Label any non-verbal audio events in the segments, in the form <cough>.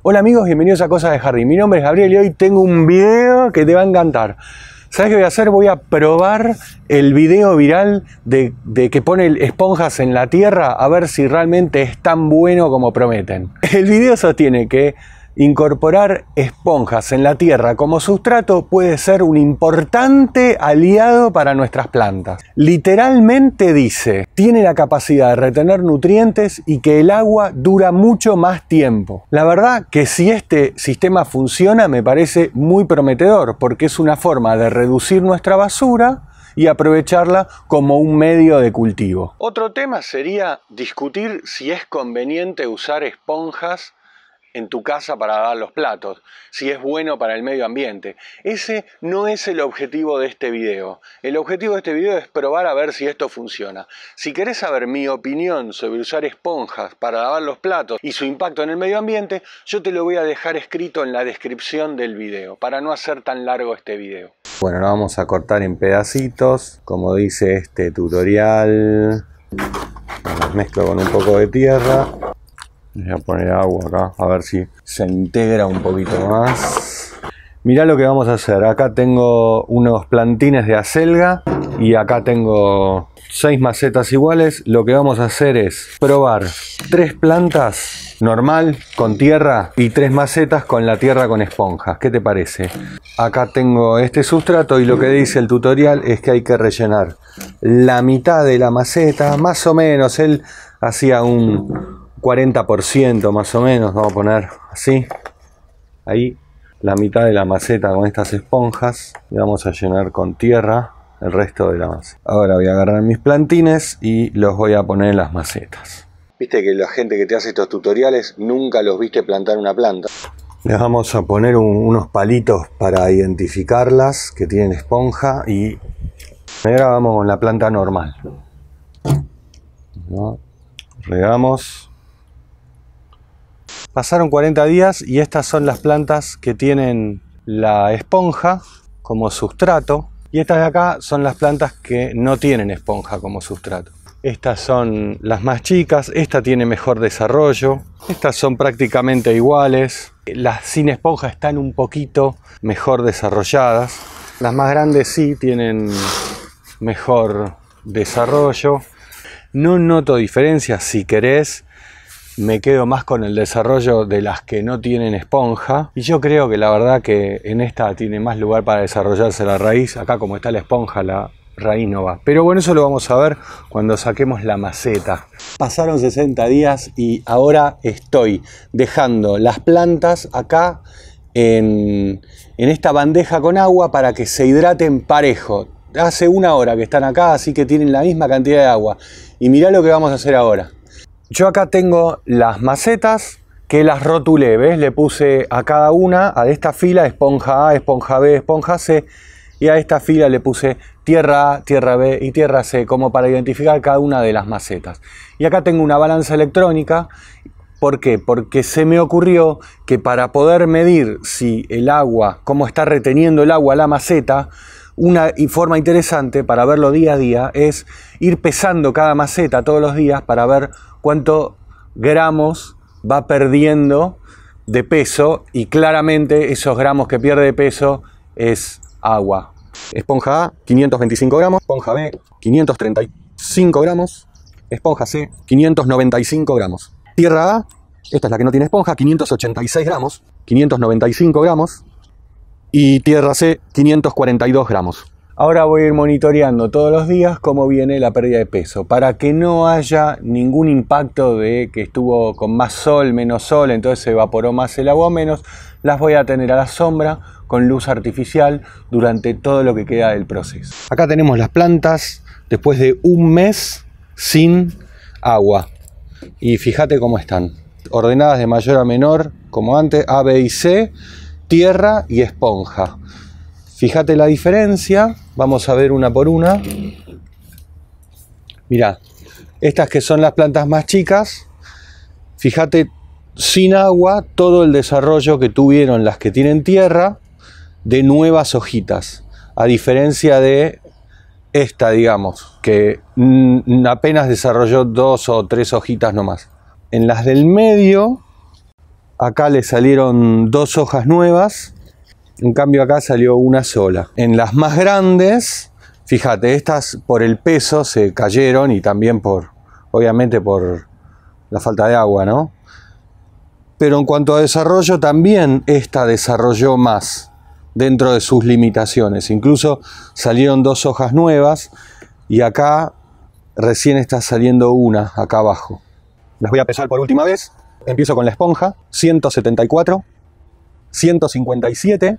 Hola amigos, bienvenidos a Cosas de Jardín. Mi nombre es Gabriel y hoy tengo un video que te va a encantar. ¿Sabes qué voy a hacer? Voy a probar el video viral de, de, que pone esponjas en la tierra a ver si realmente es tan bueno como prometen. <laughs> El video sostiene que Incorporar esponjas en la tierra como sustrato puede ser un importante aliado para nuestras plantas. Literalmente dice, tiene la capacidad de retener nutrientes y que el agua dura mucho más tiempo. La verdad que si este sistema funciona me parece muy prometedor porque es una forma de reducir nuestra basura y aprovecharla como un medio de cultivo. Otro tema sería discutir si es conveniente usar esponjas en tu casa para lavar los platos, si es bueno para el medio ambiente. Ese no es el objetivo de este video. El objetivo de este video es probar a ver si esto funciona. Si querés saber mi opinión sobre usar esponjas para lavar los platos y su impacto en el medio ambiente, yo te lo voy a dejar escrito en la descripción del video, para no hacer tan largo este video. Bueno, lo vamos a cortar en pedacitos, como dice este tutorial. mezclo con un poco de tierra voy a poner agua acá, a ver si se integra un poquito más. Mirá lo que vamos a hacer. Acá tengo unos plantines de acelga y acá tengo seis macetas iguales. Lo que vamos a hacer es probar tres plantas normal con tierra y tres macetas con la tierra con esponja. ¿Qué te parece? Acá tengo este sustrato y lo que dice el tutorial es que hay que rellenar la mitad de la maceta, más o menos. Él hacía un, 40% más o menos, vamos a poner así, ahí la mitad de la maceta con estas esponjas y vamos a llenar con tierra el resto de la maceta. Ahora voy a agarrar mis plantines y los voy a poner en las macetas. Viste que la gente que te hace estos tutoriales nunca los viste plantar una planta. Les vamos a poner unos palitos para identificarlas que tienen esponja y ahora vamos con la planta normal. Regamos. Pasaron 40 días y estas son las plantas que tienen la esponja como sustrato. Y estas de acá son las plantas que no tienen esponja como sustrato. Estas son las más chicas, esta tiene mejor desarrollo, estas son prácticamente iguales. Las sin esponja están un poquito mejor desarrolladas. Las más grandes sí tienen mejor desarrollo. No noto diferencias si querés me quedo más con el desarrollo de las que no tienen esponja. Y yo creo que la verdad que en esta tiene más lugar para desarrollarse la raíz. Acá como está la esponja, la raíz no va. Pero bueno, eso lo vamos a ver cuando saquemos la maceta. Pasaron 60 días y ahora estoy dejando las plantas acá en, esta bandeja con agua para que se hidraten parejo. Hace una hora que están acá, así que tienen la misma cantidad de agua. Y mirá lo que vamos a hacer ahora. Yo acá tengo las macetas que las rotulé, ¿ves? Le puse a cada una, a esta fila, esponja A, esponja B, esponja C, y a esta fila le puse tierra A, tierra B y tierra C, como para identificar cada una de las macetas. Y acá tengo una balanza electrónica. ¿Por qué? Porque se me ocurrió que para poder medir si el agua, cómo está reteniendo el agua la maceta, una forma interesante para verlo día a día es ir pesando cada maceta todos los días para ver cuánto gramos va perdiendo de peso y claramente esos gramos que pierde de peso es agua. Esponja A, 525 gramos. Esponja B, 535 gramos. Esponja C, 595 gramos. Tierra A, esta es la que no tiene esponja, 586 gramos. 595 gramos. Y tierra C, 542 gramos. Ahora voy a ir monitoreando todos los días cómo viene la pérdida de peso, para que no haya ningún impacto de que estuvo con más sol, menos sol, entonces se evaporó más el agua o menos. Las voy a tener a la sombra con luz artificial durante todo lo que queda del proceso. Acá tenemos las plantas después de un mes sin agua. Y fíjate cómo están. Ordenadas de mayor a menor, como antes, A, B y C, tierra y esponja. Fíjate la diferencia Vamos a ver una por una. Mirá, estas que son las plantas más chicas, fíjate, sin agua, todo el desarrollo que tuvieron las que tienen tierra de nuevas hojitas, a diferencia de esta, digamos, que apenas desarrolló dos o tres hojitas nomás. En las del medio, acá le salieron dos hojas nuevas en cambio acá salió una sola. En las más grandes, fíjate, estas por el peso se cayeron y también por, obviamente por la falta de agua, ¿no? Pero en cuanto a desarrollo, también esta desarrolló más dentro de sus limitaciones. Incluso salieron dos hojas nuevas y acá recién está saliendo una, acá abajo. Las voy a pesar por última vez. Empiezo con la esponja, 174, 157,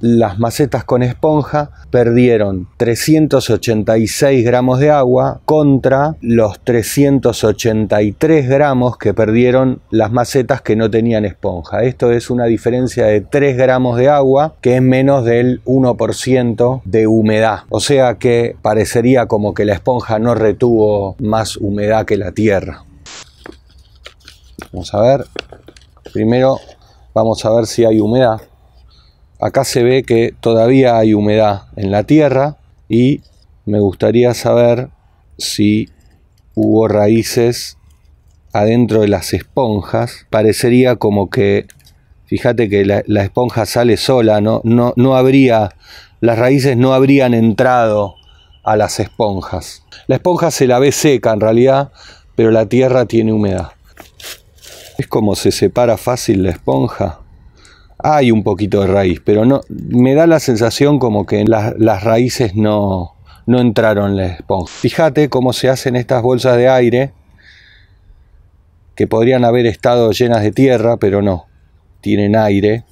las macetas con esponja perdieron 386 gramos de agua contra los 383 gramos que perdieron las macetas que no tenían esponja. Esto es una diferencia de 3 gramos de agua que es menos del 1% de humedad. O sea que parecería como que la esponja no retuvo más humedad que la tierra. Vamos a ver. Primero vamos a ver si hay humedad. Acá se ve que todavía hay humedad en la tierra y me gustaría saber si hubo raíces adentro de las esponjas. Parecería como que, fíjate que la, esponja sale sola, ¿no? No, no habría, las raíces no habrían entrado a las esponjas. La esponja se la ve seca en realidad, pero la tierra tiene humedad. Es como se separa fácil la esponja hay un poquito de raíz, pero no, me da la sensación como que las, las raíces no, entraron en la esponja. Fíjate cómo se hacen estas bolsas de aire que podrían haber estado llenas de tierra, pero no, tienen aire.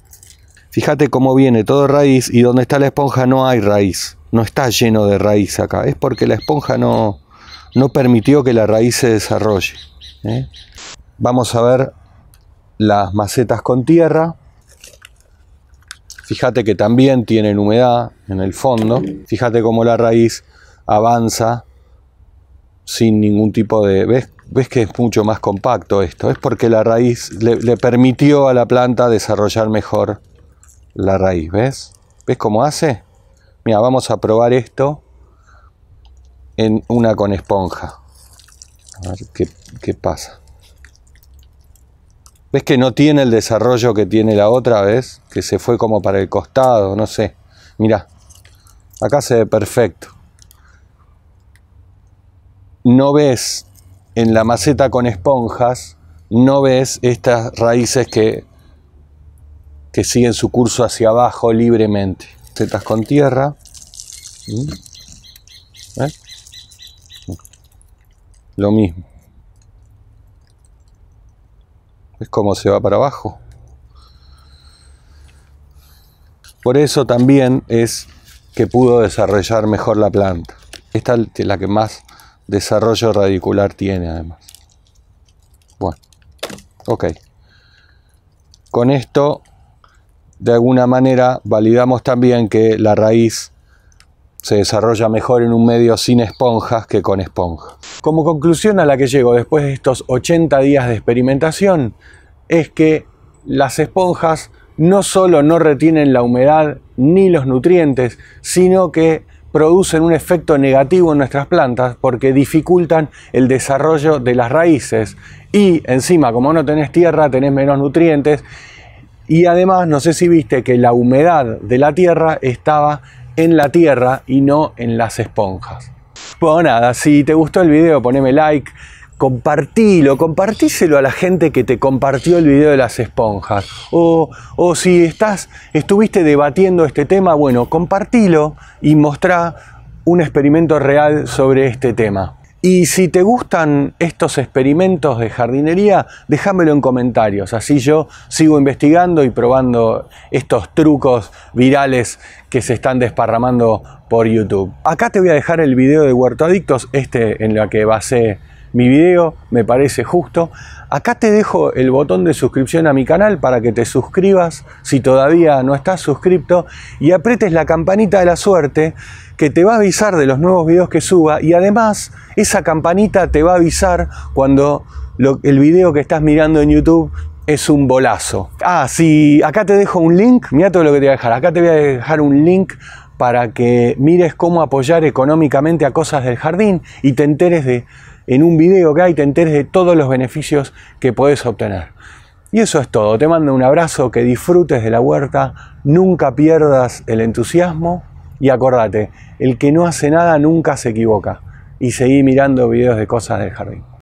Fíjate cómo viene todo raíz y donde está la esponja no hay raíz, no está lleno de raíz acá, es porque la esponja no, no permitió que la raíz se desarrolle. ¿eh? Vamos a ver las macetas con tierra. Fíjate que también tienen humedad en el fondo. Fíjate cómo la raíz avanza sin ningún tipo de... ¿Ves? ¿Ves que es mucho más compacto esto? Es porque la raíz le, permitió a la planta desarrollar mejor la raíz. ¿Ves? ¿Ves cómo hace? Mira, vamos a probar esto en una con esponja. A ver qué pasa. ¿Ves que no tiene el desarrollo que tiene la otra vez? Que se fue como para el costado, no sé. Mirá, acá se ve perfecto. No ves en la maceta con esponjas, no ves estas raíces que, que siguen su curso hacia abajo libremente. Setas con tierra. ¿Mm? ¿Eh? Lo mismo. es como se va para abajo. Por eso también es que pudo desarrollar mejor la planta. Esta es la que más desarrollo radicular tiene además. Bueno, ok. Con esto, de alguna manera, validamos también que la raíz se desarrolla mejor en un medio sin esponjas que con esponjas. Como conclusión a la que llego después de estos 80 días de experimentación es que las esponjas no solo no retienen la humedad ni los nutrientes, sino que producen un efecto negativo en nuestras plantas porque dificultan el desarrollo de las raíces y encima como no tenés tierra tenés menos nutrientes y además no sé si viste que la humedad de la tierra estaba en la tierra y no en las esponjas. Bueno, nada, si te gustó el video poneme like, compartilo, compartíselo a la gente que te compartió el video de las esponjas. O, si estás, estuviste debatiendo este tema, bueno, compartilo y mostrá un experimento real sobre este tema. Y si te gustan estos experimentos de jardinería, déjamelo en comentarios, así yo sigo investigando y probando estos trucos virales que se están desparramando por YouTube. Acá te voy a dejar el video de Huerto Adictos, este en la que basé mi video, me parece justo. Acá te dejo el botón de suscripción a mi canal para que te suscribas si todavía no estás suscrito y apretes la campanita de la suerte que te va a avisar de los nuevos videos que suba y además esa campanita te va a avisar cuando el video que estás mirando en YouTube es un bolazo. Ah, si acá te dejo un link, mira todo lo que te voy a dejar. Acá te voy a dejar un link para que mires cómo apoyar económicamente a cosas del jardín y te enteres de en un video que hay te enteres de todos los beneficios que puedes obtener. Y eso es todo. Te mando un abrazo, que disfrutes de la huerta, nunca pierdas el entusiasmo y acordate, el que no hace nada nunca se equivoca. Y seguí mirando videos de cosas del jardín.